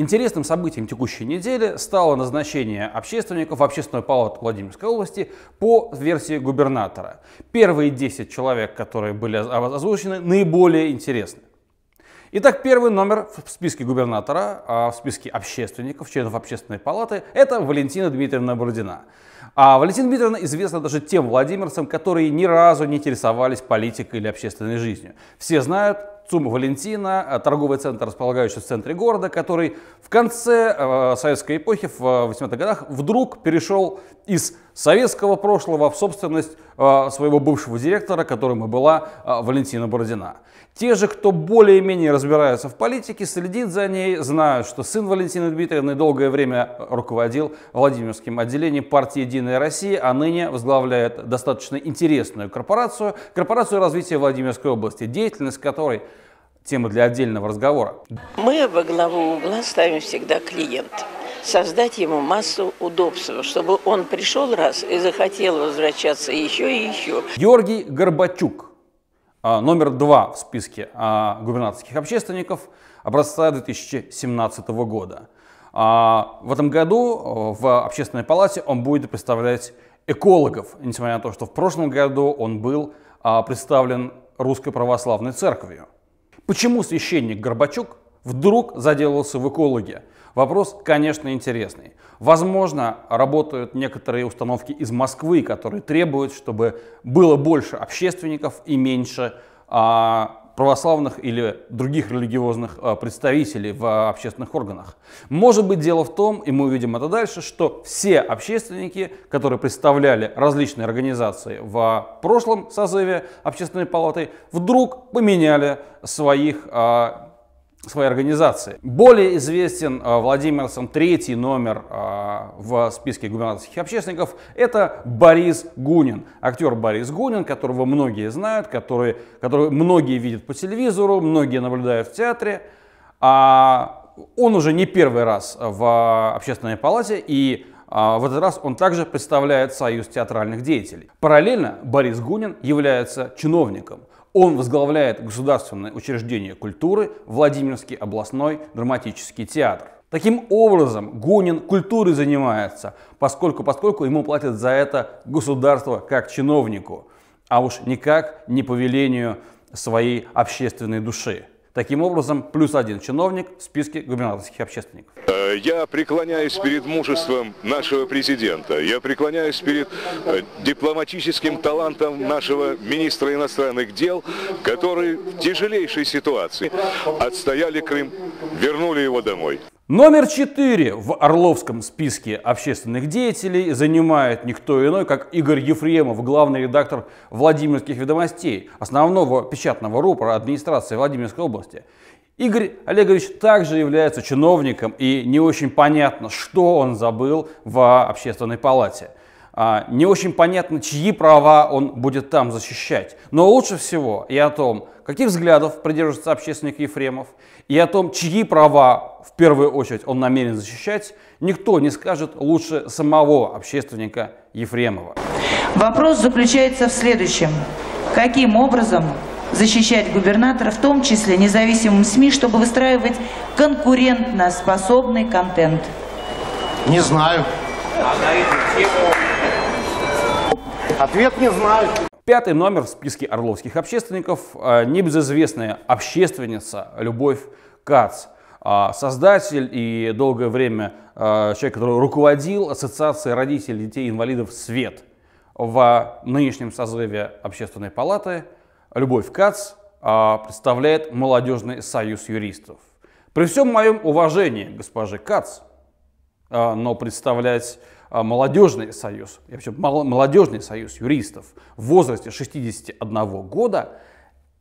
Интересным событием текущей недели стало назначение общественников в Общественную палату Владимирской области по версии губернатора. Первые 10 человек, которые были озвучены, наиболее интересны. Итак, первый номер в списке губернатора, а, в списке общественников, членов общественной палаты, это Валентина Дмитриевна Бородина. А Валентина Дмитриевна известна даже тем владимирцам, которые ни разу не интересовались политикой или общественной жизнью. Все знают, ЦУМ Валентина, э, торговый центр, располагающийся в центре города, который в конце э, советской эпохи, в 80-х э, годах, вдруг перешел из советского прошлого в собственность э, своего бывшего директора, которым и была э, Валентина Бородина. Те же, кто более-менее разбирается в политике, следит за ней, знают, что сын Валентины Дмитриевны долгое время руководил Владимирским отделением партии «Единая Россия», а ныне возглавляет достаточно интересную корпорацию, корпорацию развития Владимирской области, деятельность которой – Тема для отдельного разговора. Мы во главу угла ставим всегда клиента создать ему массу удобств, чтобы он пришел раз и захотел возвращаться еще и еще. Георгий Горбачук, а, номер два в списке а, губернаторских общественников образца 2017 года. А, в этом году в Общественной палате он будет представлять экологов, несмотря на то, что в прошлом году он был представлен Русской Православной Церковью. Почему священник Горбачук вдруг заделался в экологии? Вопрос, конечно, интересный. Возможно, работают некоторые установки из Москвы, которые требуют, чтобы было больше общественников и меньше а, православных или других религиозных э, представителей в э, общественных органах. Может быть дело в том, и мы увидим это дальше, что все общественники, которые представляли различные организации в э, прошлом созыве общественной палаты, вдруг поменяли своих своей организации. Более известен Владимир э, Владимирцем третий номер э, в списке губернаторских общественников. Это Борис Гунин. Актер Борис Гунин, которого многие знают, который, который многие видят по телевизору, многие наблюдают в театре. А он уже не первый раз в общественной палате и а, в этот раз он также представляет Союз театральных деятелей. Параллельно Борис Гунин является чиновником. Он возглавляет государственное учреждение культуры Владимирский областной драматический театр. Таким образом, Гунин культурой занимается, поскольку, поскольку ему платят за это государство как чиновнику, а уж никак не по велению своей общественной души. Таким образом, плюс один чиновник в списке губернаторских общественников. Э, я преклоняюсь перед мужеством нашего президента. Я преклоняюсь перед э, дипломатическим талантом нашего министра иностранных дел, который в тяжелейшей ситуации отстояли Крым, вернули его домой. Номер четыре в Орловском списке общественных деятелей занимает никто иной, как Игорь Ефремов, главный редактор Владимирских ведомостей, основного печатного рупора администрации Владимирской области. Игорь Олегович также является чиновником, и не очень понятно, что он забыл в общественной палате. А, не очень понятно, чьи права он будет там защищать. Но лучше всего и о том, каких взглядов придерживается общественник Ефремов, и о том, чьи права в первую очередь он намерен защищать, никто не скажет лучше самого общественника Ефремова. Вопрос заключается в следующем. Каким образом защищать губернатора, в том числе независимым СМИ, чтобы выстраивать конкурентно способный контент? Не знаю. Ответ не знаю. Пятый номер в списке орловских общественников – э, небезызвестная общественница Любовь Кац. А, создатель и долгое время э, человек, который руководил Ассоциацией родителей детей инвалидов «Свет». В нынешнем созыве Общественной палаты Любовь Кац а, представляет Молодежный союз юристов. При всем моем уважении госпожи Кац, а, но представлять а, молодежный союз, я вообще молодежный союз юристов в возрасте 61 года,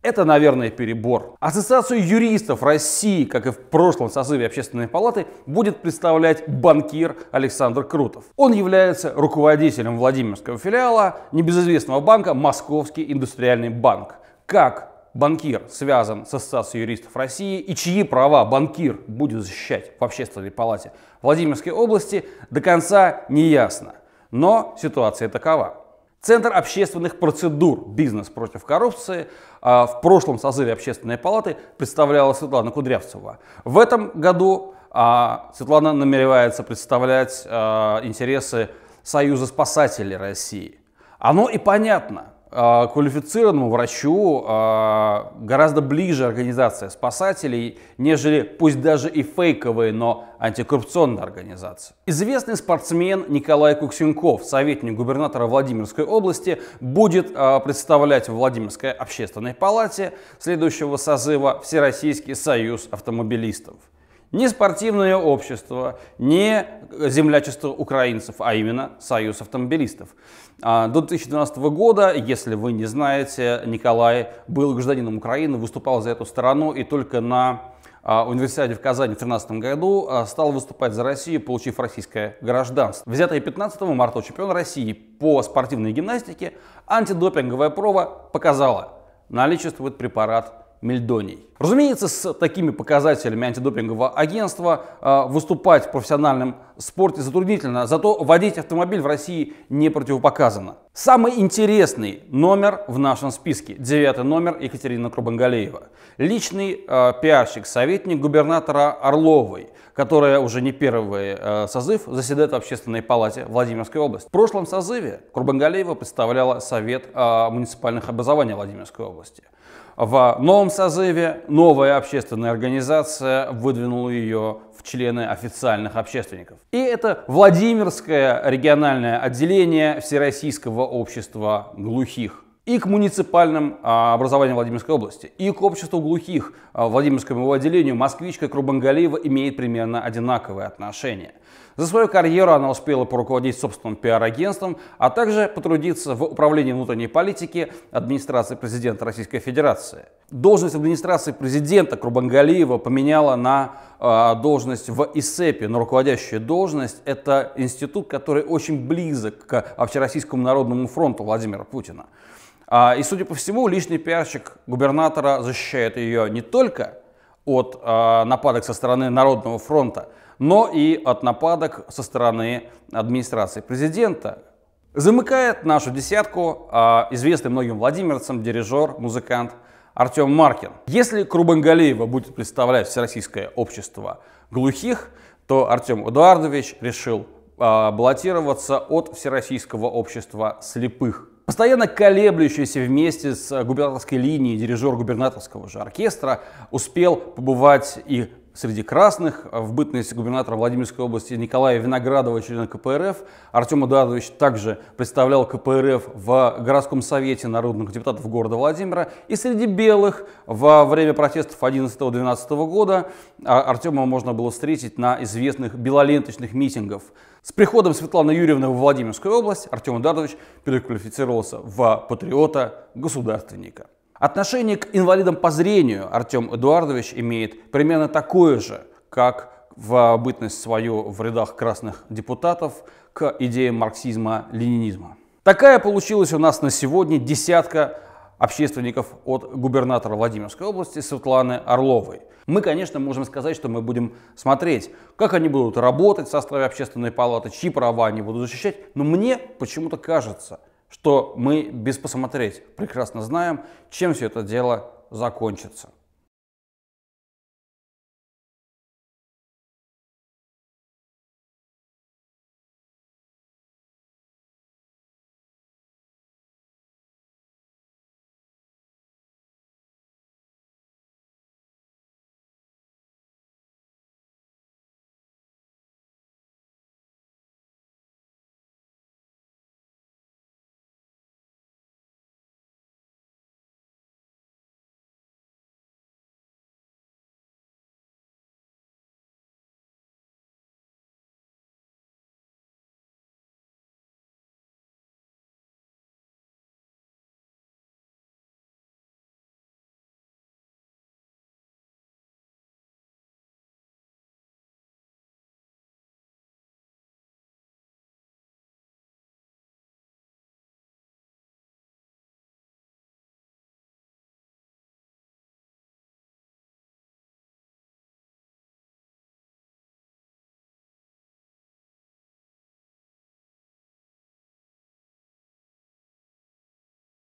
это, наверное, перебор. Ассоциацию юристов России, как и в прошлом созыве Общественной палаты, будет представлять банкир Александр Крутов. Он является руководителем Владимирского филиала небезызвестного банка Московский индустриальный банк. Как банкир связан с Ассоциацией юристов России и чьи права банкир будет защищать в Общественной палате Владимирской области, до конца не ясно. Но ситуация такова. Центр общественных процедур «Бизнес против коррупции» а, в прошлом созыве Общественной палаты представляла Светлана Кудрявцева. В этом году а, Светлана намеревается представлять а, интересы Союза спасателей России. Оно и понятно – а, квалифицированному врачу а, гораздо ближе организация спасателей, нежели пусть даже и фейковые, но антикоррупционные организации. Известный спортсмен Николай Куксенков, советник губернатора Владимирской области, будет а, представлять в Владимирской общественной палате следующего созыва Всероссийский союз автомобилистов. Не спортивное общество, не землячество украинцев, а именно Союз автомобилистов. А до 2012 года, если вы не знаете, Николай был гражданином Украины, выступал за эту страну и только на а, универсиаде в Казани в 2013 году а, стал выступать за Россию, получив российское гражданство. Взятая 15 марта чемпион России по спортивной гимнастике, антидопинговая проба показала, наличествует препарат мельдоний. Разумеется, с такими показателями антидопингового агентства э, выступать в профессиональном спорте затруднительно, зато водить автомобиль в России не противопоказано. Самый интересный номер в нашем списке, девятый номер Екатерина Крубангалеева. Личный э, пиарщик, советник губернатора Орловой, которая уже не первый э, созыв заседает в Общественной палате Владимирской области. В прошлом созыве Крубангалеева представляла Совет э, муниципальных образований Владимирской области – в новом созыве новая общественная организация выдвинула ее в члены официальных общественников. И это Владимирское региональное отделение Всероссийского общества глухих и к муниципальным а, образованиям Владимирской области, и к обществу глухих а, Владимирскому его отделению москвичка Крубангалиева имеет примерно одинаковое отношение – за свою карьеру она успела поруководить собственным пиар-агентством, а также потрудиться в управлении внутренней политики администрации президента Российской Федерации. Должность администрации президента Курбангалиева поменяла на э, должность в ИСЭПе, на руководящую должность. Это институт, который очень близок к Общероссийскому народному фронту Владимира Путина. А, и, судя по всему, личный пиарщик губернатора защищает ее не только от э, нападок со стороны Народного фронта, но и от нападок со стороны администрации президента. Замыкает нашу десятку а, известный многим владимирцам дирижер, музыкант Артем Маркин. Если Крубангалиева будет представлять Всероссийское общество глухих, то Артем Эдуардович решил а, баллотироваться от Всероссийского общества слепых. Постоянно колеблющийся вместе с губернаторской линией дирижер губернаторского же оркестра успел побывать и среди красных, а в бытность губернатора Владимирской области Николая Виноградова, члена КПРФ. Артем Эдуардович также представлял КПРФ в городском совете народных депутатов города Владимира. И среди белых во время протестов 11-12 года а Артема можно было встретить на известных белоленточных митингов. С приходом Светланы Юрьевны в Владимирскую область Артем Эдуардович переквалифицировался в патриота-государственника. Отношение к инвалидам по зрению Артем Эдуардович имеет примерно такое же, как в бытность свою в рядах красных депутатов к идеям марксизма-ленинизма. Такая получилась у нас на сегодня десятка общественников от губернатора Владимирской области Светланы Орловой. Мы, конечно, можем сказать, что мы будем смотреть, как они будут работать в составе общественной палаты, чьи права они будут защищать, но мне почему-то кажется, что мы без посмотреть прекрасно знаем, чем все это дело закончится.